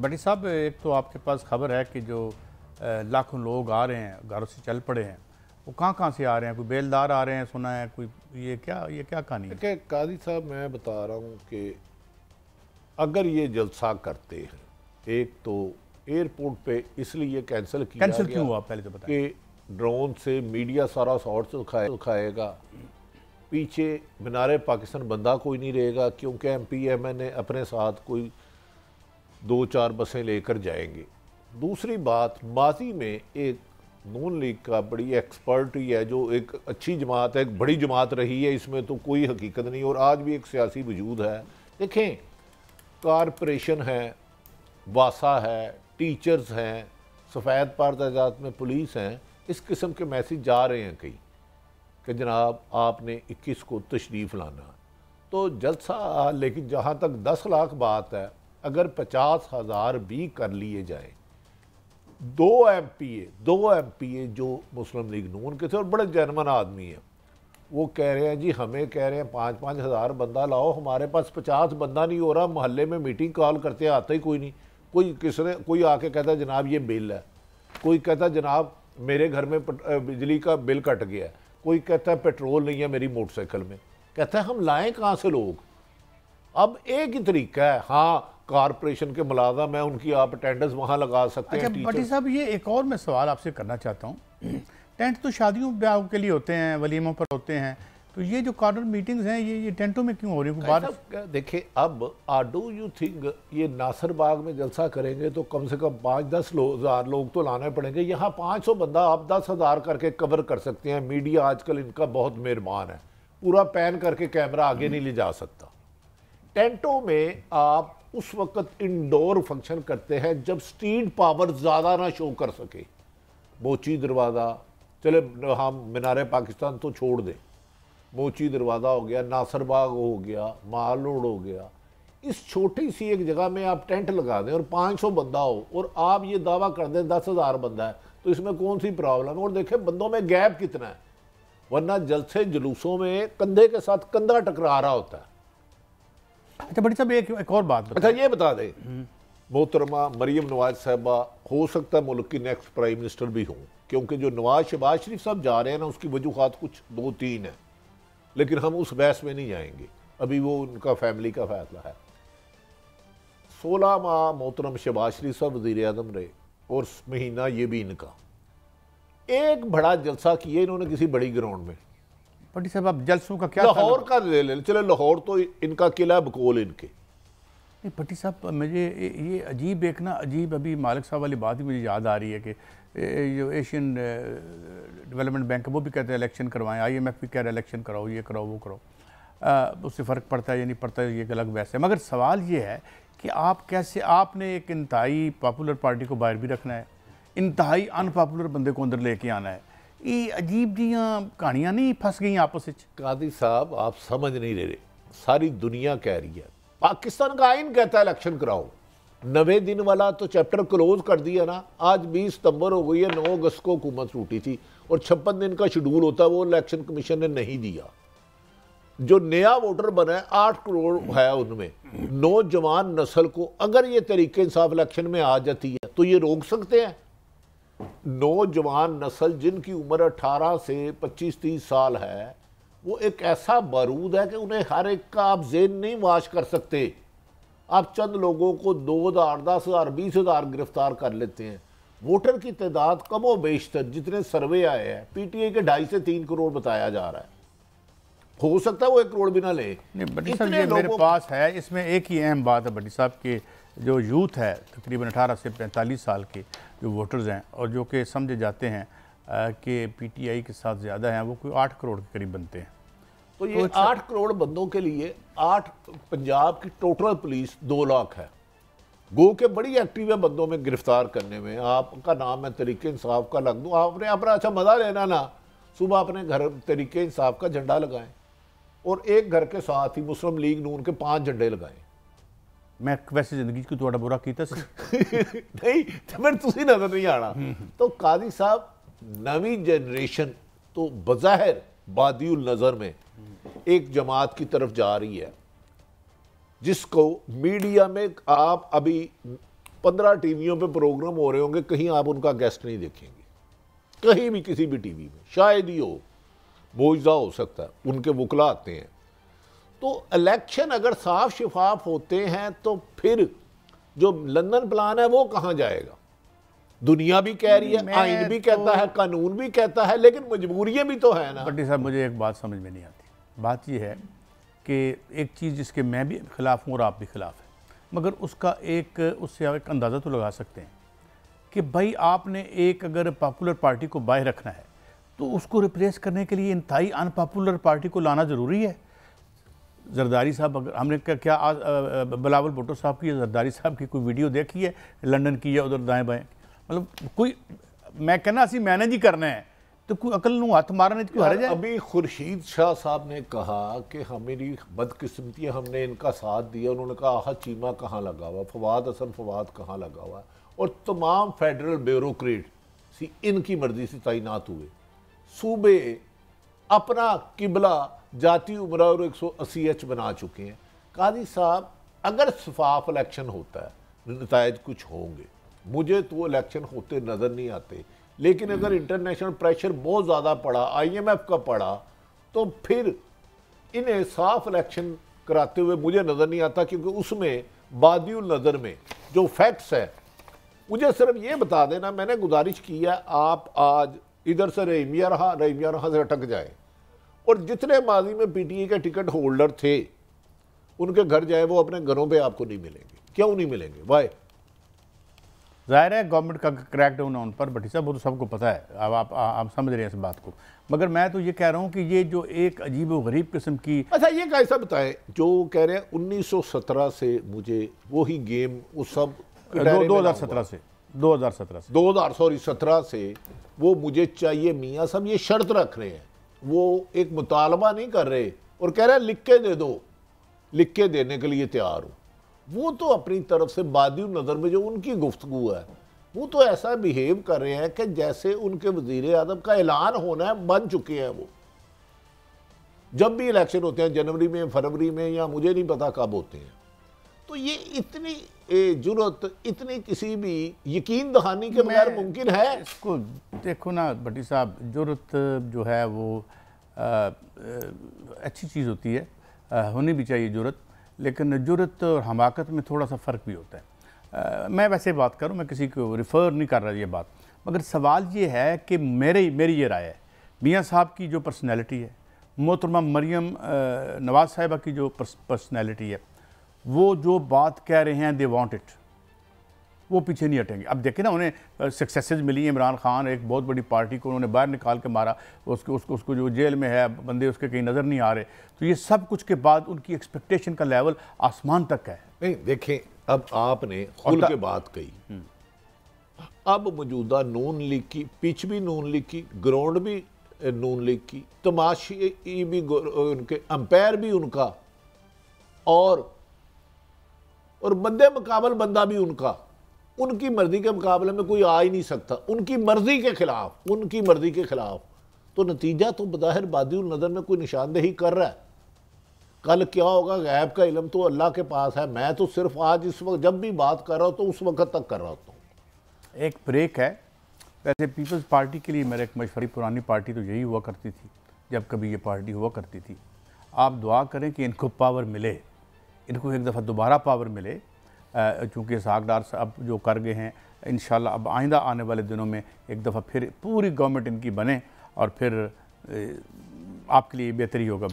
बटी साहब एक तो आपके पास खबर है कि जो लाखों लोग आ रहे हैं घरों से चल पड़े हैं वो कहाँ कहाँ से आ रहे हैं कोई बेलदार आ रहे हैं सुना है कोई ये क्या ये क्या कहानी है काजी साहब मैं बता रहा हूँ कि अगर ये जलसा करते हैं एक तो एयरपोर्ट पे इसलिए कैंसिल किया कैंसिल क्यों हुआ पहले तो बताएं कि ड्रोन से मीडिया सारा शॉर्ट्स उखाए उखाएगा पीछे मीनारे पाकिस्तान बंदा कोई नहीं रहेगा क्योंकि एम पी एम एन ने अपने साथ कोई दो चार बसें लेकर जाएंगे दूसरी बात माजी में एक नून लीग का बड़ी एक्सपर्ट ही है जो एक अच्छी जमात है एक बड़ी जमात रही है इसमें तो कोई हकीकत नहीं और आज भी एक सियासी वजूद है देखें कारपोरेशन है वासा है टीचर्स हैं सफ़ेद पारदाजात में पुलिस हैं इस किस्म के मैसेज जा रहे हैं कहीं कि जनाब आपने इक्कीस को तशरीफ़ लाना तो जलसा लेकिन जहाँ तक दस लाख बात है अगर पचास हज़ार भी कर लिए जाए दो एम पी ए दो एम पी ए जो मुस्लिम लीग नून के थे और बड़े जर्मन आदमी हैं वो कह रहे हैं जी हमें कह रहे हैं पाँच पाँच हज़ार बंदा लाओ हमारे पास पचास बंदा नहीं हो रहा मोहल्ले में मीटिंग कॉल करते आता ही कोई नहीं कोई किसने कोई आके कहता जनाब ये बिल है कोई कहता जनाब मेरे घर में बिजली का बिल कट गया है कोई कहता है पेट्रोल नहीं है मेरी मोटरसाइकिल में कहता है हम लाएँ कहाँ से लोग अब एक ही तरीका है हाँ कारपोरेशन के मुलाजम है उनकी आप अटेंडेंस वहाँ लगा सकते अच्छा, हैं भट्टी साहब ये एक और मैं सवाल आपसे करना चाहता हूँ टेंट तो शादियों ब्याह के लिए होते हैं वलीमों पर होते हैं तो ये जो कॉर्नर मीटिंग्स हैं ये ये टेंटों में क्यों हो रही है देखिए अब आ डू यू थिंक ये नासर बाग में जलसा करेंगे तो कम से कम पाँच दस हज़ार लोग तो लाने पड़ेंगे यहाँ पाँच सौ बंदा आप दस हज़ार करके कवर कर सकते हैं मीडिया आजकल इनका बहुत मेहरबान है पूरा पैन करके कैमरा आगे नहीं ले जा सकता टेंटों में आप उस वक्त इंडोर फंक्शन करते हैं जब स्टीड पावर ज़्यादा ना शो कर सके मोची दरवाज़ा चले हम मीनार पाकिस्तान तो छोड़ दें मोची दरवाज़ा हो गया नासर बाग हो गया मालोड़ हो गया इस छोटी सी एक जगह में आप टेंट लगा दें और 500 बंदा हो और आप ये दावा कर दें दस हज़ार बंदा है तो इसमें कौन सी प्रॉब्लम है और देखें बंदों में गैप कितना है वरना जलसे जुलूसों में कंधे के साथ कंधा टकरा रहा होता है अच्छा बड़ी साहब एक, एक और बात बता अच्छा ये बता दें मोहतरमा मरीम नवाज साहबा हो सकता है मुल्क की नेक्स्ट प्राइम मिनिस्टर भी हों क्योंकि जो नवाज शहबाज शरीफ साहब जा रहे हैं ना उसकी वजूहत कुछ दो तीन है लेकिन हम उस बहस में नहीं जाएंगे अभी वो उनका फैमिली का फैसला है सोलह माह मोहतरम शहबाज शरीफ साहब वजीर अजम रहे और महीना ये भी इनका एक बड़ा जलसा किया इन्होंने किसी बड़ी ग्राउंड में पटी साहब आप जलसों का क्या लाहौर का ले ले चले लाहौर तो इनका किला बकोल इनके नहीं पट्टी साहब मुझे ये अजीब एक ना अजीब अभी मालिक साहब वाली बात ही मुझे याद आ रही है कि जो एशियन डेवलपमेंट बैंक वो भी कहते हैं इलेक्शन करवाएं आईएमएफ भी कह रहे हैं इलेक्शन कराओ ये कराओ वो कराओ उससे फ़र्क पड़ता है या नहीं पड़ता है ये अलग वैसे मगर सवाल ये है कि आप कैसे आपने एक इंतहाई पॉपुलर पार्टी को बाहर भी रखना है इंतहाई अनपॉपुलर बंदे को अंदर लेके आना है ये अजीब जी कहानियां नहीं फंस गई आपस में कादी साहब आप समझ नहीं ले रहे सारी दुनिया कह रही है पाकिस्तान का आइन कहता है इलेक्शन कराओ नवे दिन वाला तो चैप्टर क्लोज कर दिया ना आज 20 सितंबर हो गई है 9 अगस्त को हुकूमत टूटी थी और छप्पन दिन का शेड्यूल होता है वो इलेक्शन कमीशन ने नहीं दिया जो नया वोटर बना है आठ करोड़ है उनमें नौजवान नस्ल को अगर ये तरीके इंसाफ इलेक्शन में आ जाती है तो ये रोक सकते हैं नौजवान नस्ल जिनकी उम्र 18 से 25-30 साल है वो एक ऐसा बारूद है कि उन्हें हर एक का आप जेन नहीं वाश कर सकते आप चंद लोगों को दो हज़ार दस हज़ार बीस हज़ार गिरफ्तार कर लेते हैं वोटर की तादाद कमो बेशतर जितने सर्वे आए हैं पीटीआई के ढाई से तीन करोड़ बताया जा रहा है हो सकता है वो एक करोड़ भी ना ले नहीं, इतने लोगों... मेरे पास है इसमें एक ही अहम बात है भट्टी साहब की जो यूथ है तकरीबन 18 से 45 साल के जो वोटर्स हैं और जो कि समझे जाते हैं कि पीटीआई के साथ ज़्यादा हैं वो कोई आठ करोड़ के करीब बनते हैं तो ये तो अच्छा। आठ करोड़ बंदों के लिए आठ पंजाब की टोटल पुलिस दो लाख है गो के बड़ी एक्टिव है बंदों में गिरफ्तार करने में आपका नाम मैं तरीके इंसाफ का लग दूँ आपने अपना अच्छा मज़ा लेना ना सुबह अपने घर तरीके इंसाफ का झंडा लगाएं और एक घर के साथ ही मुस्लिम लीग नून के पांच झंडे लगाएं मैं वैसे जिंदगी 'ਚ थोड़ा बुरा किया नहीं तो फिर ਤੇ नजर नहीं आना तो कादी साहब नवी जनरेशन तो बज़ाहिर बादियुल नज़र में एक जमात की तरफ जा रही है जिसको मीडिया में आप अभी पंद्रह टीवियों पे प्रोग्राम हो रहे होंगे कहीं आप उनका गेस्ट नहीं देखेंगे कहीं भी किसी भी टीवी में शायद ही हो मोजा हो सकता है उनके वकला आते हैं तो इलेक्शन अगर साफ शिफाफ होते हैं तो फिर जो लंदन प्लान है वो कहाँ जाएगा दुनिया भी कह रही है आइन भी तो कहता तो, है कानून भी कहता है लेकिन मजबूरियाँ भी तो है ना भट्टी साहब मुझे एक बात समझ में नहीं आती बात यह है कि एक चीज़ जिसके मैं भी खिलाफ हूँ और आप भी खिलाफ हैं मगर उसका एक उससे आप एक अंदाज़ा तो लगा सकते हैं कि भाई आपने एक अगर पॉपुलर पार्टी को बाहर रखना है तो उसको रिप्लेस करने के लिए इंतहाई अनपॉपुलर पार्टी को लाना ज़रूरी है जरदारी साहब अगर हमने क्या क्या आ, आ, बलावल भुट्टो साहब की या जरदारी साहब की कोई वीडियो देखी है लंदन की या उधर दाएँ बाएँ मतलब कोई मैं कहना असं मैनेज ही करना है तो कोई अकल न हथ मारने क्यों हर जाए अभी खुर्शीद शाह साहब ने कहा कि हमारी बदकिस्मती हमने इनका साथ दिया उन्होंने कहा आह चीमा कहाँ लगा हुआ फवाद असन फवाद कहाँ लगा हुआ और तमाम फेडरल ब्यूरोक्रेट सी इनकी मर्जी से तैनात हुए सूबे अपना किबला जाति उम्र और एक सौ अस्सी एच बना चुके हैं कादी साहब अगर शफाफ इलेक्शन होता है नतज कुछ होंगे मुझे तो इलेक्शन होते नज़र नहीं आते लेकिन अगर इंटरनेशनल हम्म। प्रेशर बहुत ज़्यादा पड़ा आईएमएफ का पड़ा तो फिर इन्हें साफ इलेक्शन कराते हुए मुझे नज़र नहीं आता क्योंकि उसमें बादी नज़र में जो फैक्ट्स हैं मुझे सिर्फ ये बता देना मैंने गुजारिश की है आप आज इधर से रहीमिया रहा रहीमिया रहा से अटक जाएँ और जितने माजी में पीटीए के टिकट होल्डर थे उनके घर जाए वो अपने घरों पे आपको नहीं मिलेंगे क्यों नहीं मिलेंगे वाई जाहिर है गवर्नमेंट का क्रैक डाउन उन पर भट्टी साहब वो तो सबको पता है अब आप आप समझ रहे हैं इस बात को मगर मैं तो ये कह रहा हूँ कि ये जो एक अजीब व गरीब किस्म की अच्छा ये कैसा बताएं जो कह रहे हैं सत्रह से मुझे वही गेम वो सब दो हज़ार सत्रह से 2017 से हजार सॉरी सत्रह से वो मुझे चाहिए मियाँ सब ये शर्त रख रहे हैं वो एक मुतालबा नहीं कर रहे और कह रहे लिख के दे दो लिख के देने के लिए तैयार हूँ वो तो अपनी तरफ से बादी नज़र में जो उनकी गुफ्तु है वो तो ऐसा बिहेव कर रहे हैं कि जैसे उनके वजीर अजम का ऐलान होना है बन चुके हैं वो जब भी इलेक्शन होते हैं जनवरी में फरवरी में या मुझे नहीं पता कब होते हैं तो ये इतनी जरूरत तो इतनी किसी भी यकीन दहानी के बगैर मुमकिन है इसको देखो ना भट्टी साहब जरूरत जो है वो आ, आ, अच्छी चीज़ होती है आ, होनी भी चाहिए जरूरत लेकिन जरूरत और हमाकत में थोड़ा सा फ़र्क भी होता है आ, मैं वैसे बात करूँ मैं किसी को रिफ़र नहीं कर रहा ये बात मगर सवाल ये है कि मेरे मेरी ये राय है मियाँ साहब की जो पर्सनैलिटी है मोहतरमा मरियम नवाज़ साहिबा की जो पर्सनैलिटी है वो जो बात कह रहे हैं दे वॉन्ट इट वो पीछे नहीं हटेंगे अब देखें ना उन्हें सक्सेसेज मिली इमरान खान एक बहुत बड़ी पार्टी को उन्होंने बाहर निकाल के मारा उसको उसको उसको जो जेल में है बंदे उसके कहीं नज़र नहीं आ रहे तो ये सब कुछ के बाद उनकी एक्सपेक्टेशन का लेवल आसमान तक का है नहीं देखें अब आपने खुल के बात कही हम्म। अब मौजूदा नून लीग की पिच भी नून लीग की ग्राउंड भी नून लीग की तमाशी भी उनके अंपायर भी उनका और और बंदे मुकाबल बंदा भी उनका उनकी मर्जी के मुकाबले में कोई आ ही नहीं सकता उनकी मर्जी के खिलाफ उनकी मर्जी के खिलाफ तो नतीजा तो बज़ाहिर बादील नज़र में कोई निशानदेही कर रहा है कल क्या होगा गैब का इलम तो अल्लाह के पास है मैं तो सिर्फ आज इस वक्त जब भी बात कर रहा हूँ तो उस वक्त तक कर रहा होता हूँ एक ब्रेक है वैसे पीपल्स पार्टी के लिए मेरा एक मशवरी पुरानी पार्टी तो यही हुआ करती थी जब कभी ये पार्टी हुआ करती थी आप दुआ करें कि इनको पावर मिले इनको एक दफ़ा दोबारा पावर मिले चूँकि सागदार साहब जो कर गए हैं इन अब आइंदा आने वाले दिनों में एक दफ़ा फिर पूरी गवर्नमेंट इनकी बने और फिर आपके लिए बेहतरी होगा